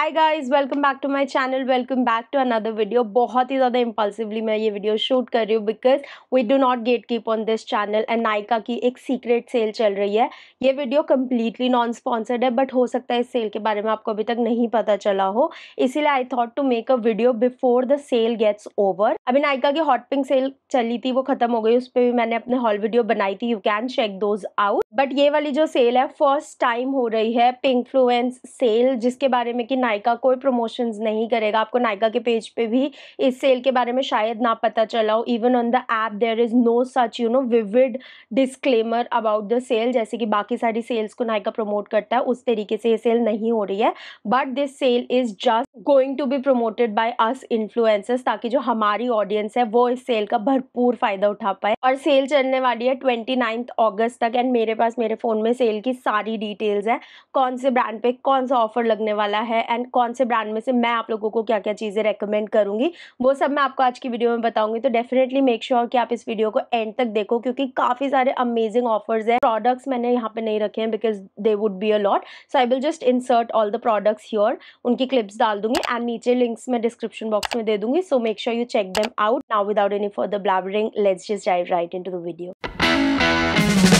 Hi guys welcome back to my channel welcome back to another video बहुत ही ज़्यादा impulsively मैं ये वीडियो शूट कर रही हूँ because we do not get keep on this channel and Nykaa की एक सीक्रेट सेल चल रही है ये वीडियो कम्प्लीटली नॉन स्पॉन्सर्ड है बट हो सकता है इस सेल के बारे में आपको अभी तक नहीं पता चला हो इसीलिए I thought to make a video before the sale gets over अभी नायका की हॉट पिंक सेल चली थी वो खत्म हो गई उस पर भी मैंने अपने हॉल वीडियो बनाई थी you can check those out but ये वाली जो सेल है फर्स्ट टाइम हो रही है पिंक फ्लुएंस सेल जिसके बारे में कि नायका कोई प्रमोशंस नहीं करेगा आपको नायका के पेज पे भी इस सेल के बारे में शायद ना पता चला हो even on the app there is no such you know vivid disclaimer about the sale जैसे कि बाकी सारी सेल्स को नायका प्रमोट करता है उस तरीके से ये सेल नहीं हो रही है but this sale is just going to be promoted by us influencers ताकि जो हमारी ऑडियंस है वो इस सेल का भरपूर फ़ायदा उठा पाए और सेल चलने वाली है ट्वेंटी नाइन्थ ऑगस्ट तक एंड मेरे पास मेरे फ़ोन में सेल की सारी डिटेल्स है कौन से ब्रांड पे कौन सा ऑफर लगने वाला है एंड कौन से ब्रांड में से मैं आप लोगों को क्या क्या चीज़ें रेकमेंड करूँगी वो सब मैं आपको आज की वीडियो में बताऊंगी तो डेफिनेटली मेक श्योर कि आप इस वीडियो को एंड तक देखो क्योंकि काफ़ी सारे अमेजिंग ऑफर्स हैं प्रोडक्ट्स मैंने यहाँ पे नहीं रखे हैं because they would be a lot so I will just insert all the products your उनकी क्लिप्स डाल दूँ दूंगी एंड नीचे लिंक्स मैं डिस्क्रिप्शन बॉक्स में दे दूंगी so make sure you check them out now without any the blabbering let's just dive right into the video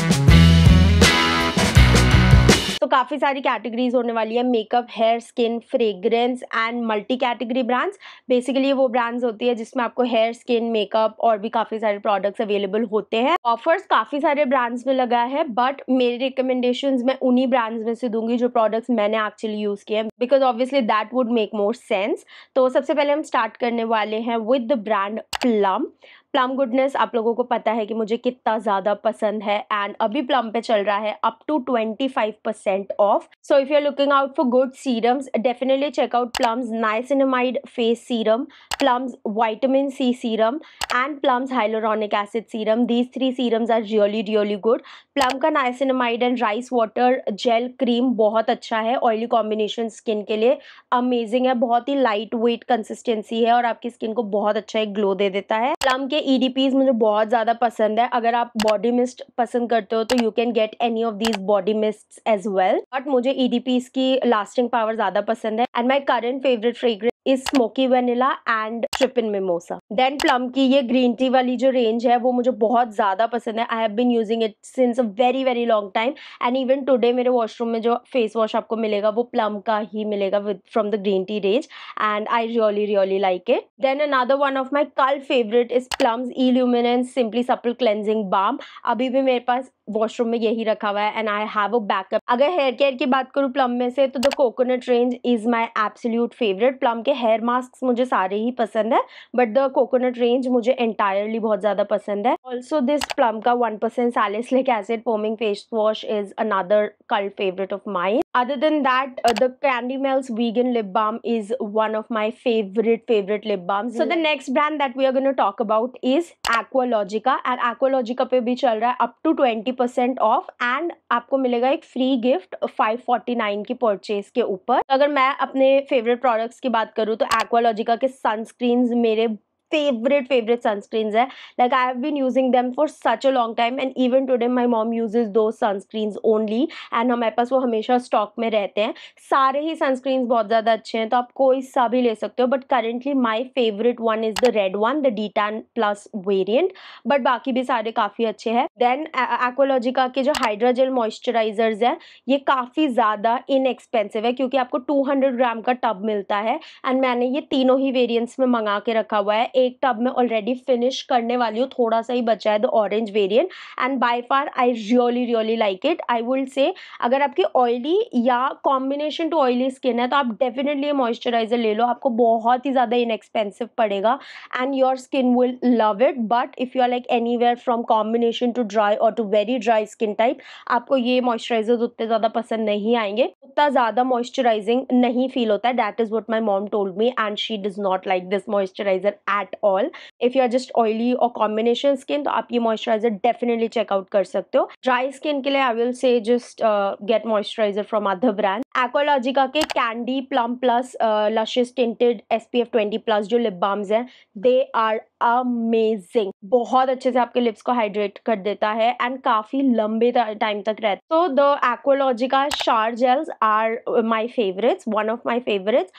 तो काफ़ी सारी कैटेगरीज होने वाली है makeup hair skin fragrance and multi category brands basically वो ब्रांड्स होती है जिसमें आपको हेयर स्किन मेकअप और भी काफ़ी सारे प्रोडक्ट्स अवेलेबल होते हैं ऑफर्स काफ़ी सारे ब्रांड्स में लगा है बट मेरे रिकमेंडेशन मैं उन्हीं ब्रांड्स में से दूंगी जो प्रोडक्ट्स मैंने एक्चुअली यूज़ किए है because obviously that would make more sense तो सबसे पहले हम स्टार्ट करने वाले हैं with the brand Plum Plum goodness आप लोगों को पता है कि मुझे कितना ज़्यादा पसंद है एंड अभी प्लम पे चल रहा है up to 25 percent off so if you are looking out for good serums definitely check out Plum's niacinamide face serum Plum's vitamin C serum and Plum's hyaluronic acid serum these three serums are really really good Plum का niacinamide and rice water gel cream बहुत अच्छा है oily combination skin के लिए amazing है बहुत ही light weight consistency है और आपकी स्किन को बहुत अच्छा एक ग्लो दे देता है प्लम के ईडीपीज e मुझे बहुत ज़्यादा पसंद है अगर आप बॉडी मिस्ट पसंद करते हो तो you can get any of these body mist as well but मुझे ईडीपीज e की लास्टिंग पावर ज़्यादा पसंद है and my current favourite fragrance is smoky vanilla and tripping mimosa then Plum की ये ग्रीन टी वाली जो रेंज है वो मुझे बहुत ज़्यादा पसंद है I have been using it since a very very long time and even today मेरे वॉशरूम में जो फेस वॉश आपको मिलेगा वो प्लम का ही मिलेगा with from the green tea range and I really really like it then another one of my cult favourite is Plum terms illuminance simply supple cleansing balm अभी भी मेरे पास वॉशरूम में यही रखा हुआ है and I have a backup अगर hair care की बात करूँ प्लम में से तो the coconut range is my absolute favourite Plum के हेयर मास्क मुझे सारे ही पसंद है बट द कोकोनट रेंज मुझे एंटायरली बहुत ज़्यादा पसंद है ऑल्सो दिस प्लम का one percent salicylic acid foaming face wash is another cult favourite of my other than that the candy melts melts vegan lip balm is one of my favourite favorite lip balms so the next brand that we are going to talk about is aqualogica and aqualogica pe bhi chal raha hai up to percent off and आपको मिलेगा एक free gift 549 की purchase के ऊपर अगर मैं अपने favourite products की बात करूँ तो एक्वालॉजिका के सनस्क्रीन मेरे फेवरेट फेवरेट सनस्क्रीन है like I have been using them for such a long time and even today my mom uses those sunscreens only and हमारे पास वो हमेशा स्टॉक में रहते हैं सारे ही सनस्क्रीन बहुत ज़्यादा अच्छे हैं तो आप कोई सा भी ले सकते हो but currently my favourite one is the red one the D tan plus variant but बाकी भी सारे काफ़ी अच्छे हैं देन एक्ोलॉजिका के जो हाइड्रोजेल मॉइस्चराइजर है ये काफ़ी ज़्यादा इनएक्सपेंसिव है क्योंकि आपको टू हंड्रेड ग्राम का टब मिलता है एंड मैंने ये तीनों ही वेरियंट्स में मंगा के रखा हुआ है एक टब में ऑलरेडी फिनिश करने वाली हूँ थोड़ा सा ही बचा है the orange variant and by far I really really like it I would say अगर आपकी ऑयली या कॉम्बिनेशन टू ऑयली स्किन है तो आप डेफिनेटली ये मॉइस्चराइजर ले लो आपको बहुत ही ज़्यादा इनएक्सपेंसिव पड़ेगा and your skin will love it but if you are like anywhere from combination to dry और to very dry skin type आपको ये मॉइस्चराइजर उतने ज़्यादा पसंद नहीं आएंगे उतना ज़्यादा मॉइस्चराइजिंग नहीं फील होता है that is what my mom told me and she does not like this moisturiser at at all if you are just oily और कॉम्बिनेशन स्किन तो आप ये मॉइस्चराइजर डेफिनेटली चेकआउट कर सकते हो ड्राई स्किन के लिए I will say just get moisturiser from other brand Aqualogica के candy plum plus lushes tinted S P F twenty plus जो लिप बाम्स हैं दे आर अमेजिंग बहुत अच्छे से आपके लिप्स को हाइड्रेट कर देता है एंड काफ़ी लंबे टाइम तक रहता है सो the Aqualogica shower gels are my favourites one of my favourites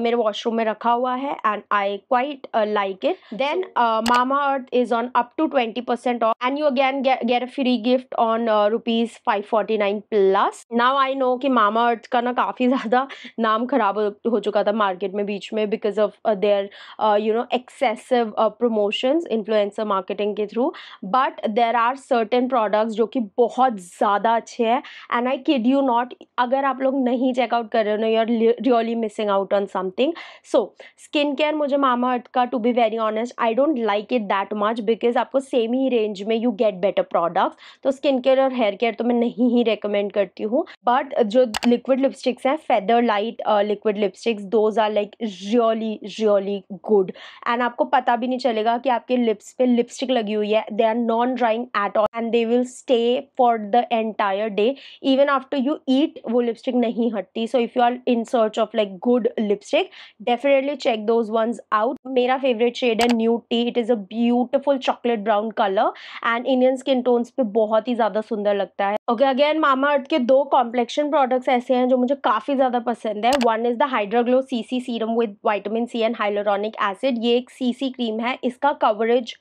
मेरे वॉशरूम में रखा हुआ है and I quite like like it then uh, mama earth is on up to 20% off and you again get, get a free gift on uh, rupees 549 plus now i know ki mama earth ka na काफ़ी ज़्यादा नाम खराब हो चुका था market में बीच में because of their you know excessive promotions influencer marketing के through but there are certain product जो कि बहुत ज़्यादा अच्छे हैं and I kid you not अगर आप लोग नहीं चेकआउट कर रहे हो you are really missing out on something so skin care मुझे मामा अर्थ का to be very very honest I don't like it that much because आपको सेम ही रेंज में यू गेट बेटर प्रोडक्ट्स तो स्किन केयर और hair care तो मैं नहीं ही रिकमेंड करती हूँ बट जो लिक्विड लिपस्टिक्स हैं feather light liquid lipsticks those are like really really good and आपको पता भी नहीं चलेगा कि आपके लिप्स पे लिपस्टिक लगी हुई है they are non drying at all and they will stay for the entire day even after you eat वो लिपस्टिक नहीं हटती so if you are in search of like good lipstick definitely check those ones out मेरा favourite favourite shade है new tea it is a beautiful chocolate brown colour and Indian skin tones पे बहुत ही ज़्यादा सुंदर लगता है okay again मामा अर्थ के दो कॉम्प्लेक्शन प्रोडक्ट्स ऐसे हैं जो मुझे काफ़ी ज़्यादा पसंद है one is the hydraglow C C serum with vitamin C and hyaluronic acid ये एक सी सी क्रीम है इसका कवरेज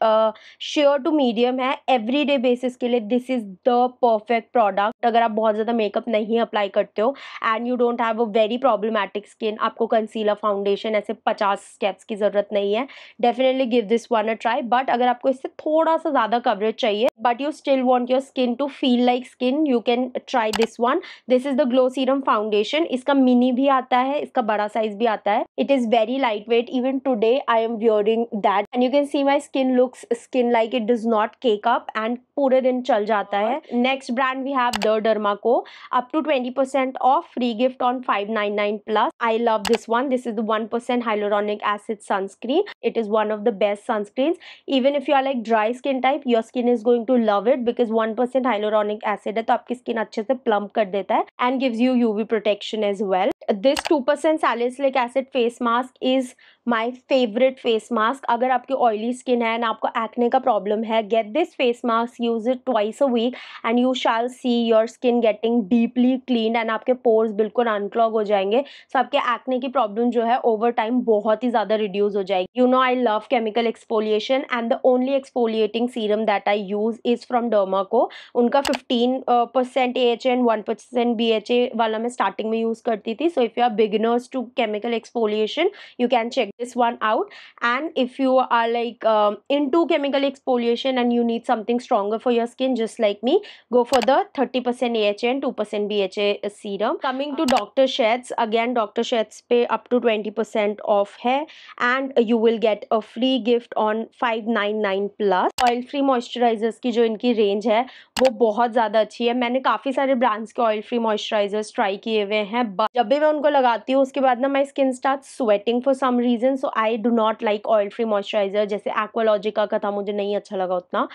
श्योर टू मीडियम है एवरी डे बेसिस के लिए this is the perfect product अगर आप बहुत ज़्यादा मेकअप नहीं अप्लाई करते हो and you don't have a very problematic skin आपको कंसीलर फाउंडेशन ऐसे पचास स्टेप्स की ज़रूरत नहीं है definitely give this one a try but अगर आपको इससे थोड़ा सा ज़्यादा कवरेज चाहिए but you still want your skin to feel like skin you can try this one this is the glow serum foundation iska mini भी आता है इसका size भी आता it is very lightweight even today I am wearing that and you can see my skin looks skin like it does not cake up and pure दिन chal जाता hai. next brand we have the Dermaco up to 20% off free gift on 599 plus I love this one this is the 1% hyaluronic acid sunscreen it is one of the best sunscreens even if you are like dry skin type your skin is going to you love it because one percent hyaluronic acid है तो आपकी skin अच्छे से plump कर देता है and gives you UV protection as well this two percent salicylic acid face mask is my favourite face mask अगर आपकी ऑयली स्किन है एंड आपको एक्ने का प्रॉब्लम है get this face mask use it twice a week and you shall see your skin getting deeply clean and आपके pores बिल्कुल unclog हो जाएंगे सो so, आपके एक्ने की प्रॉब्लम जो है ओवर टाइम बहुत ही ज़्यादा रिड्यूस हो जाएगी you know I love chemical exfoliation and the only exfoliating serum that I use is from derma co उनका fifteen percent A H and one percent B H A वाला मैं starting में use करती थी so if you are beginners to chemical exfoliation you can check this one out and if you are like um, into chemical exfoliation and you need something stronger for your skin just like me go for the 30% AHA and 2% BHA serum coming to Dr. Sheds again Dr. Sheds pay up to 20% off hair and you will get a free gift on 599 plus oil free moisturizers ki jo inki range hai wo bahut zyada achhi hai maine kafi sare brands ke oil free moisturizers try kiye hue hain but jab bhi main unko lagati hu uske baad na my skin starts sweating for some reason reason so I do not like oil free moisturiser जैसे Aqualogica का था मुझे नहीं अच्छा लगा उतना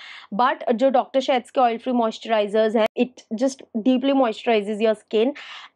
but जो doctor Sheth's के ऑयल फ्री मॉइस्चराइजर्स हैं it just deeply moisturises your skin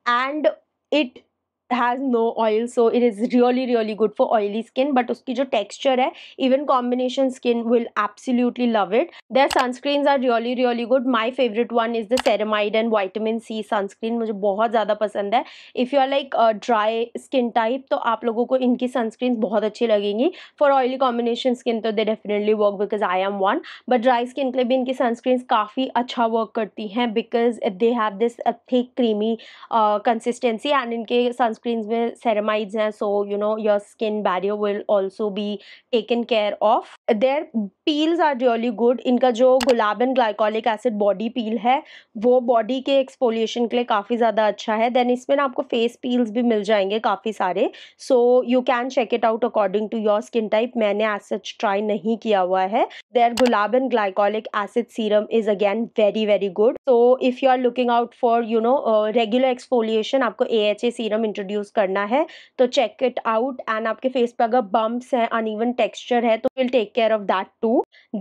and it has no oil so it is really really good for oily skin but उसकी जो टेक्स्चर है even combination skin will absolutely love it their sunscreen are really really good my favourite one is the ceramide and vitamin C sunscreen मुझे बहुत ज़्यादा पसंद है if you are like dry skin type तो आप लोगों को इनकी सनस्क्रीन बहुत अच्छी लगेंगी फॉर ऑयली कॉम्बिनेशन स्किन तो they definitely work because I am one but dry skin के लिए भी इनकी सनस्क्रीन काफ़ी अच्छा वर्क करती हैं because they have this thick creamy consistency and इनके sun sunscreens with ceramides so you know your skin barrier will also be taken care of their peels are really good इनका जो गुलाब and glycolic acid body peel है वो body के exfoliation के लिए काफ़ी ज़्यादा अच्छा है देन इसमें ना आपको फेस पील्स भी मिल जाएंगे काफ़ी सारे so you can check it out according to your skin type मैंने एज सच ट्राई नहीं किया हुआ है their gulab and glycolic acid serum is again very very good so if you are looking out for you know regular exfoliation आपको A H A serum introduce करना है तो check it out and आपके face पर अगर bumps हैं even texture है तो will take care of that too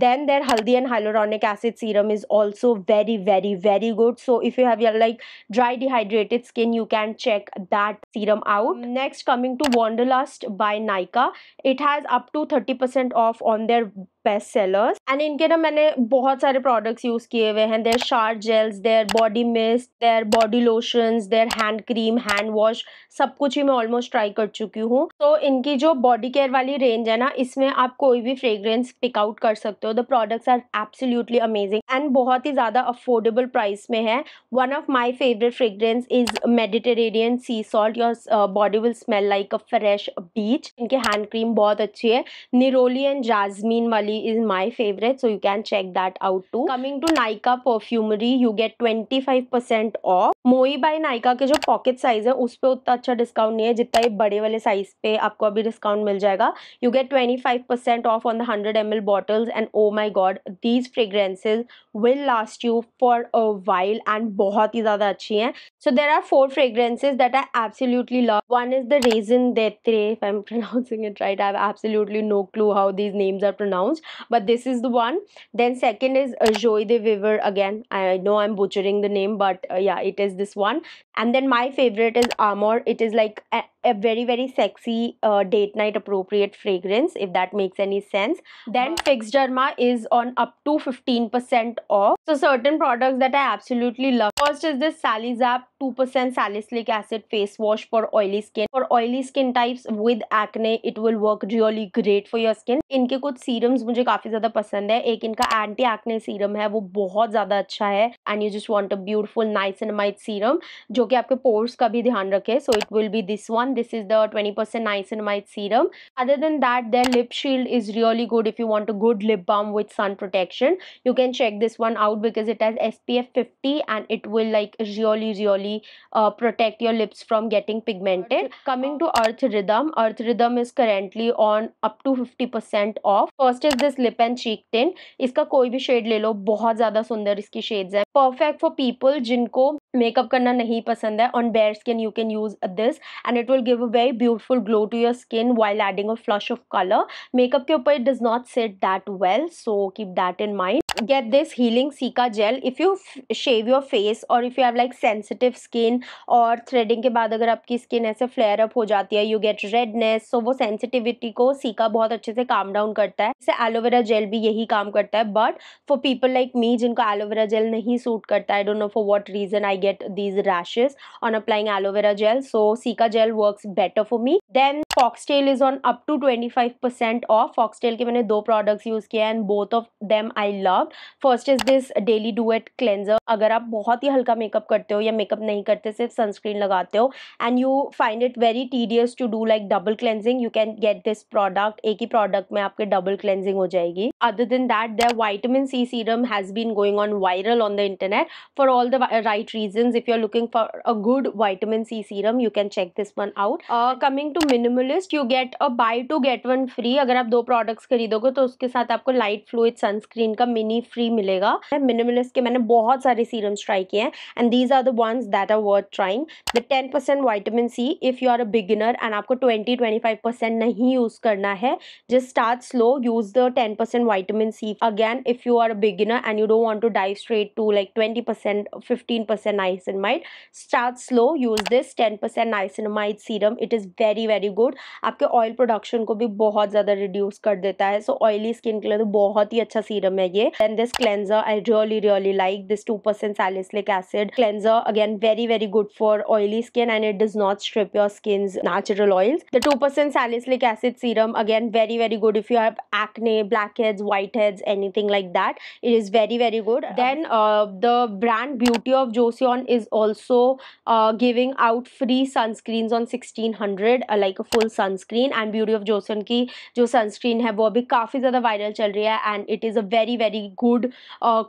then their haldi and hyaluronic acid serum is also very very very good so if you have your like dry dehydrated skin you can check that serum out next coming to wanderlust by nika it has up to 30% off on their best sellers and इनके ना मैंने बहुत सारे products use किए हुए हैं their shower gels their body mist their body lotions their hand cream hand wash सब कुछ ही मैं ऑलमोस्ट ट्राई कर चुकी हूँ तो इनकी जो बॉडी केयर वाली रेंज है ना इसमें आप कोई भी फ्रेग्रेंस पिकआउट कर सकते हो the products are absolutely amazing and बहुत ही ज़्यादा अफोर्डेबल प्राइस में है one of my favourite fragrance is Mediterranean sea salt your body will smell like a fresh beach इनके हैंड क्रीम बहुत अच्छी है निरोली एंड जाजमीन वाली is my favorite so you can check that out too coming to nika perfumery you get 25% off Moi by Nykaa के जो pocket size है उस पर उतना अच्छा डिस्काउंट नहीं है जितना ये बड़े वाले साइज़ पे आपको अभी डिस्काउंट मिल जाएगा you get twenty five percent off on the hundred M L bottles and oh my God these fragrances will last you for a while and बहुत ही ज़्यादा अच्छी हैं so there are four fragrances that I absolutely love one is the reason that I am pronouncing it right I have absolutely no clue how these names are pronounce but this is the one then second is joie de vivre again I know I am butchering the name but yeah it is this one and then my favorite is armor it is like a very very sexy uh, date night appropriate fragrance if that makes any sense then Fixderma is on up to 15% off so certain products that I absolutely love first is this Salizap 2% salicylic acid face wash for oily skin for oily skin types with acne it will work really great for your skin इनके कुछ serums मुझे काफी ज्यादा पसंद है एक इनका anti acne serum है वो बहुत ज्यादा अच्छा है and you just want a beautiful niacinamide serum जो कि आपके पोर्स का भी ध्यान रखे so it will be this one This is the 20% niacinamide serum. Other than that, their lip shield is really good if you want a good lip balm with sun protection. You can check this one out because it has SPF 50 and it will like really really uh, protect your lips from getting pigmented. Coming to Earth Rhythm. Earth Rhythm is currently on up to 50% off. First is this lip and cheek tint. इसका कोई भी shade ले लो बहुत ज़्यादा सुंदर इसकी shades हैं perfect for people जिनको मेकअप करना नहीं पसंद है on bare skin you can use this and it will give a very beautiful glow to your skin while adding a flush of colour makeup के ऊपर it does not set that well so keep that in mind get this healing sika gel if you shave your face or if you have like sensitive skin or threading ke baad agar aapki skin aise flare up ho jati hai you get redness so wo sensitivity ko sika bahut acche se calm down karta hai aise aloe vera gel bhi yahi kaam karta hai but for people like me jinko aloe vera gel nahi suit karta i don't know for what reason I get these rashes on applying aloe vera gel so Sika gel works better for me then Foxtail is on up to 25% off Foxtail ke maine do products use kiye and both of them I love makeup first is this daily duet cleanser अगर आप बहुत ही हल्का makeup करते हो या makeup नहीं करते सिर्फ सनस्क्रीन लगाते हो and you find it very tedious to do like double cleansing you can get this product एक ही प्रोडक्ट में आपके डबल क्लेंजिंग हो जाएगी other than that the vitamin C serum has been going on viral on the internet for all the right reason if you are looking for a good vitamin C serum you can check this one out coming to Minimalist you get a buy two get one free अगर आप दो products खरीदोगे तो उसके साथ आपको light fluid sunscreen का minimum मेलानिनी फ्री मिलेगा मिनिमलिस्ट के मैंने बहुत सारे सीरम्स ट्राई किए हैं and these are the ones that are worth trying the ten percent vitamin C if you are a beginner and आपको ट्वेंटी ट्वेंटी फाइव परसेंट नहीं यूज़ करना है just start slow use the ten percent vitamin C again if you are a beginner and you don't want to dive straight to like twenty percent fifteen percent niacinamide start slow use this ten percent niacinamide serum it is very very good आपके oil production को भी बहुत ज़्यादा reduce कर देता है सो oily skin के लिए तो बहुत ही अच्छा सीरम है ये then this cleanser i really really like this 2% salicylic acid cleanser again very very good for oily skin and it does not strip your skin's natural oils the 2% salicylic acid serum again very very good if you have acne blackheads whiteheads anything like that it is very very good then uh, the brand beauty of joseon is also uh, giving out free sunscreens on 1600 uh, like a full sunscreen and beauty of joseon ki jo sunscreen hai wo abhi काफी ज्यादा viral chal रही and it is a very very very very good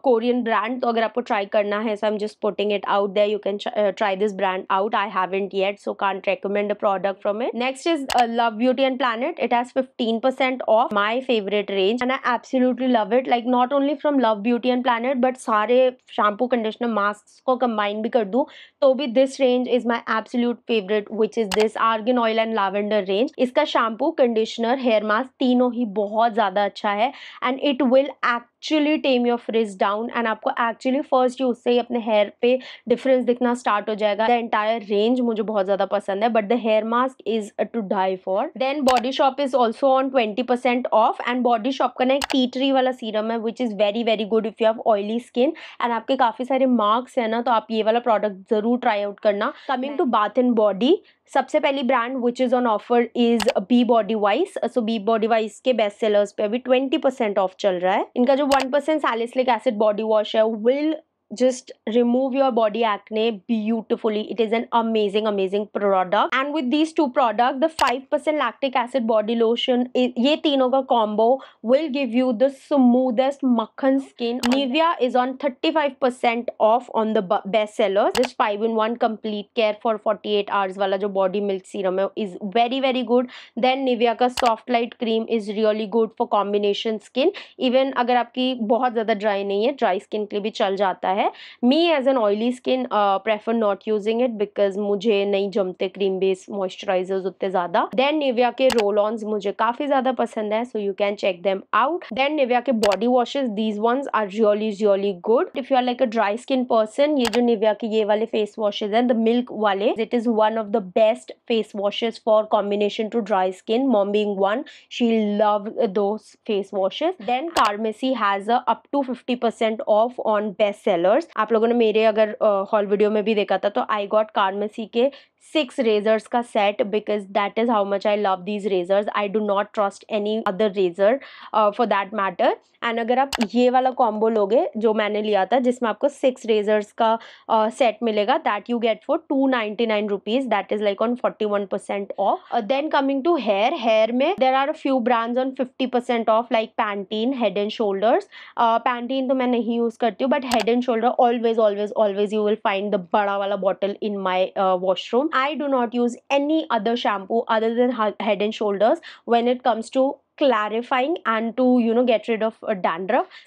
Korean brand तो अगर आपको try करना है so am just putting it out there you can try this brand out I haven't yet so can't recommend a product from it next is Love Beauty and Planet it has fifteen percent off my favourite range and I absolutely love it like not only from Love Beauty and Planet but सारे shampoo conditioner mask को combine भी कर दू तो भी this range is my absolute favourite which is this argan oil and lavender range इसका shampoo conditioner hair mask तीनों ही बहुत ज़्यादा अच्छा है and it will act actually tame your frizz down and आपको एक्चुअली फर्स्ट यूज से ही अपने हेयर पे डिफरेंस दिखना स्टार्ट हो जाएगा द एंटायर रेंज मुझे बहुत ज़्यादा पसंद है but the hair mask is to die for then Body Shop is also on twenty percent off and Body Shop का ना एक टी ट्री वाला सीरम है which is very very good if you have oily skin and आपके काफ़ी सारे marks है ना तो आप ये वाला प्रोडक्ट ज़रूर ट्राई आउट करना coming to bath and body सबसे पहली brand which is on offer is be body wise so be body wise के बेस्ट सेलर्स पे अभी ट्वेंटी परसेंट ऑफ चल रहा है इनका जो one percent salicylic acid body wash है will just remove your body acne beautifully it is an amazing amazing product and with these two products the 5% lactic acid body lotion ye teeno ka combo will give you the smoothest makhan skin Nivea is on 35% off on the best sellers this 5 in 1 complete care for 48 hours wala jo body milk serum hai is very very good then Nivea ka soft light cream is really good for combination skin even agar aapki bahut zyada dry nahi hai dry skin ke liye bhi chal jata hai है me as an oily skin prefer not using it because मुझे नहीं जमते cream base moisturisers उतने ज़्यादा then Nivea के roll ons मुझे काफ़ी ज़्यादा पसंद है so you can check them out then Nivea के body washes these ones are really really good if you are like a dry skin person ये जो निविया के ये वाले फेस वॉशेज है द मिल्क वाले it is one of the best face washes for combination to dry skin mom being one she love those face washes then Carmesi has up to fifty percent off on best seller colours आप लोगों ने मेरे अगर hall video में भी देखा था तो आई गॉट कार्मेसी के six razors ka set because that is how much I love these razors. I do not trust any other razor uh, for that matter. And अगर आप ये वाला कॉम्बो लोगे जो मैंने लिया था जिसमें आपको सिक्स रेजर्स का सेट uh, मिलेगा that you get for two ninety nine rupees that is like on forty one percent off then coming to hair hair में there are few brands on fifty percent off like Pantene Head and Shoulders Pantene तो मैं नहीं use करती हूँ but Head and Shoulder always always always you will find the बड़ा वाला bottle in my washroom I do not use any other shampoo other than head and shoulders when it comes to clarifying and to you know get off of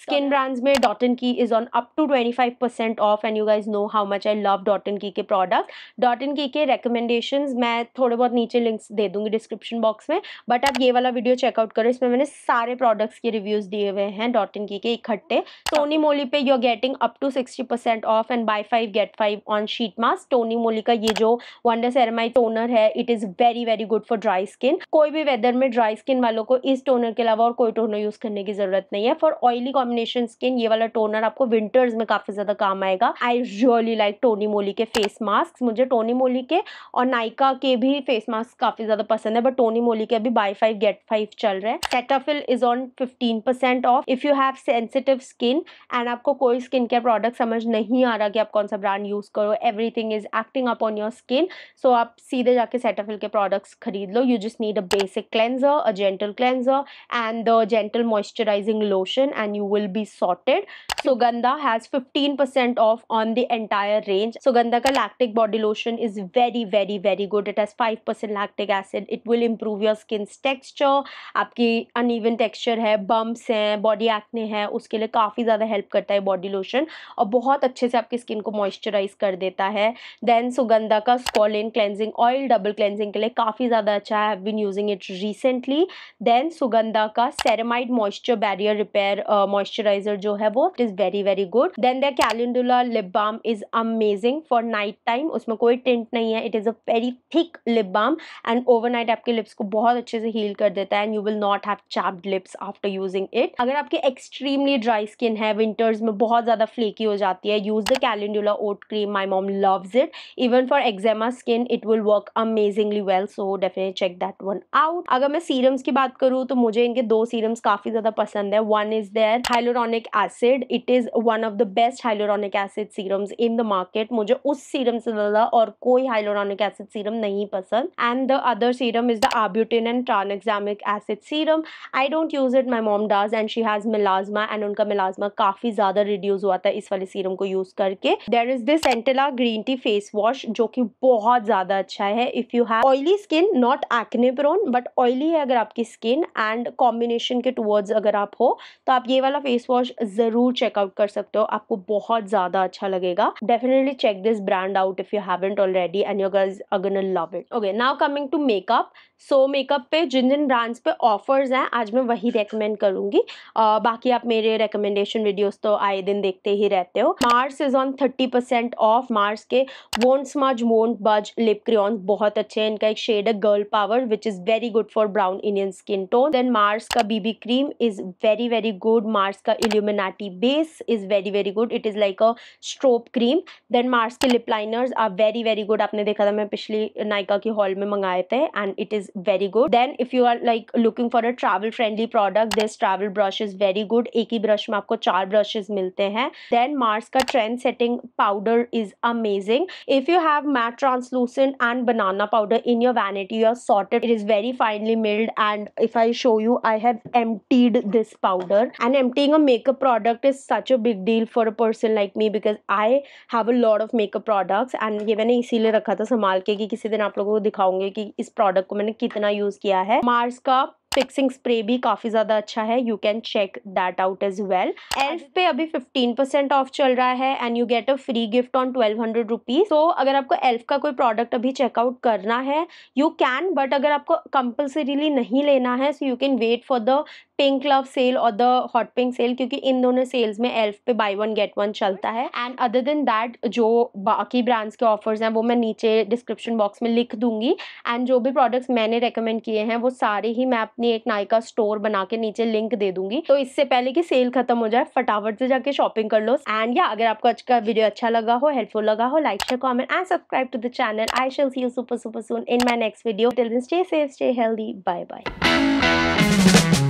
skin brands में Dot and Key is on up to twenty five percent off and you guys know how much I love dot Key key ke product dot and key मैं थोड़े बहुत नीचे links दे दूंगी description box में but आप ये वाला video checkout करो इसमें मैंने सारे प्रोडक्ट्स के रिव्यूज दिए हुए हैं डॉट इन की के इकट्ठे टोनी मोली पे you are getting up to sixty percent off and buy five get five on sheet mask Tony Moly का ये जो वंडर सेरेमाई टोनर है it is very very good for dry skin कोई भी weather में dry skin वालों को इस इस टोनर के अलावा और कोई टोनर यूज़ करने की ज़रूरत नहीं है फॉर ऑयली कॉम्बिनेशन स्किन ये वाला टोनर आपको विंटर्स में काफ़ी ज़्यादा काम आएगा I really like Tony Moly के फेस मास्क मुझे टोनी मोली के और नाइका के भी फेस मास्क काफ़ी ज़्यादा पसंद है बट टोनी मोली के अभी बाई फाइव गेट फाइव चल रहे हैं Cetaphil is on fifteen percent off if you have sensitive skin and आपको कोई स्किन केयर प्रोडक्ट समझ नहीं आ रहा कि आप कौन सा ब्रांड यूज़ करो everything is acting up on your skin so आप सीधे जाके सेटाफिल के प्रोडक्ट्स खरीद लो you just need a basic cleanser a gentle cleanser cleanser and the gentle moisturizing lotion and you will be sorted Sugandha has 15% off on the entire range Sugandha ka lactic body lotion is very very very good it has 5% lactic acid it will improve your skin's texture aapki uneven texture hai bumps hai body acne है उसके लिए काफ़ी ज़्यादा help करता है body lotion और बहुत अच्छे से आपकी स्किन को मॉइस्चराइज कर देता है देन सुगंधा का squalane cleansing oil double cleansing के लिए काफ़ी ज़्यादा अच्छा है have been using it recently then Sugandha का ceramide moisture barrier repair moisturiser जो है वो it is very very good then the calendula lip balm is amazing for night time उसमें कोई टिंट नहीं है it is a very thick lip balm and night आपके lips को बहुत अच्छे से हील कर देता है and you will not have chapped lips after using it अगर आपकी एक्सट्रीमली ड्राई स्किन है विंटर्स में बहुत ज़्यादा फ्लेकी हो जाती है use the calendula oat cream my mom loves it even for eczema skin it will work amazingly well so definite check that one out अगर मैं सीरम्स की बात करूँ करूँ तो मुझे इनके दो सीरम्स काफ़ी ज़्यादा पसंद है one is there hyaluronic acid it is one of the best hyaluronic acid serums in the market मुझे उस सीरम से ज़्यादा और कोई हाइलोरॉनिक एसिड सीरम नहीं पसंद and the other serum is the arbutin and tranexamic acid serum I don't use it my mom does and she has melasma and उनका melasma काफ़ी ज़्यादा रिड्यूज़ हुआ था इस वाले सीरम को यूज़ करके देर इज़ दिस एंटेला ग्रीन टी फेस वॉश जो कि बहुत ज़्यादा अच्छा है if you have oily skin not acne prone but oily है अगर आपकी स्किन एंड कॉम्बिनेशन के टूवर्ड्स अगर आप हो तो आप ये वाला फेस वॉश ज़रूर चेकआउट कर सकते हो आपको बहुत ज़्यादा अच्छा लगेगा definitely check this brand out if you haven't already and your girls gonna love it okay now coming to makeup so makeup पे जिन जिन ब्रांड्स पे ऑफर्स हैं आज मैं वही रेकमेंड करूंगी uh, बाकी आप मेरे रेकमेंडेशन वीडियोस तो आए दिन देखते ही रहते हो Mars is on thirty percent off Mars के won't smudge won't budge lip crayons बहुत अच्छे हैं इनका एक शेड है girl power which is very good for brown Indian skin tone tone then Mars का BB cream is very very good Mars का illuminati base is very very good it is like a strobe cream then Mars के lip liners are very very good आपने देखा था मैं पिछली नायका की hall में मंगाए थे and it is very good then if you are like looking for a travel friendly product this travel brush is very good एक ही ब्रश में आपको चार ब्रशेज मिलते हैं देन मार्स का trend setting powder is amazing if you have matte translucent and banana powder in your vanity you are sorted it is very finely milled and if I I'll show you I have emptied this powder and emptying a makeup product is such a big deal for a person like me because I have a lot of makeup products and ये मैंने इसीलिए रखा था संभाल के कि किसी दिन आप लोगों को दिखाऊंगी कि इस प्रोडक्ट को मैंने कितना यूज़ किया है मार्स का फिक्सिंग स्प्रे भी काफ़ी ज़्यादा अच्छा है you can check that out as well Elf पे अभी 15 परसेंट ऑफ चल रहा है and you get a free gift on twelve hundred rupees तो अगर आपको एल्फ का कोई प्रोडक्ट अभी चेकआउट करना है यू कैन बट अगर आपको कंपल्सरीली नहीं लेना है so you can wait for the pink love sale और द हॉट पिंक सेल क्योंकि इन दोनों सेल्स में एल्फ पे बाई वन गेट वन चलता है एंड अदर देन दैट जो बाकी ब्रांड्स के ऑफर्स हैं वो मैं नीचे डिस्क्रिप्शन बॉक्स में लिख दूंगी एंड जो भी प्रोडक्ट्स मैंने रिकमेंड किए हैं वो सारे ही मैं आप अपनी एक नायका स्टोर बना के नीचे लिंक दे दूंगी तो इससे पहले की सेल खत्म हो जाए फटाफट से जाके शॉपिंग कर लो एंड या अगर आपको आज का वीडियो अच्छा लगा हो हेल्पफुल लगा हो like share comment and subscribe to the channel I shall see you super super soon in my next video till stay safe stay healthy bye bye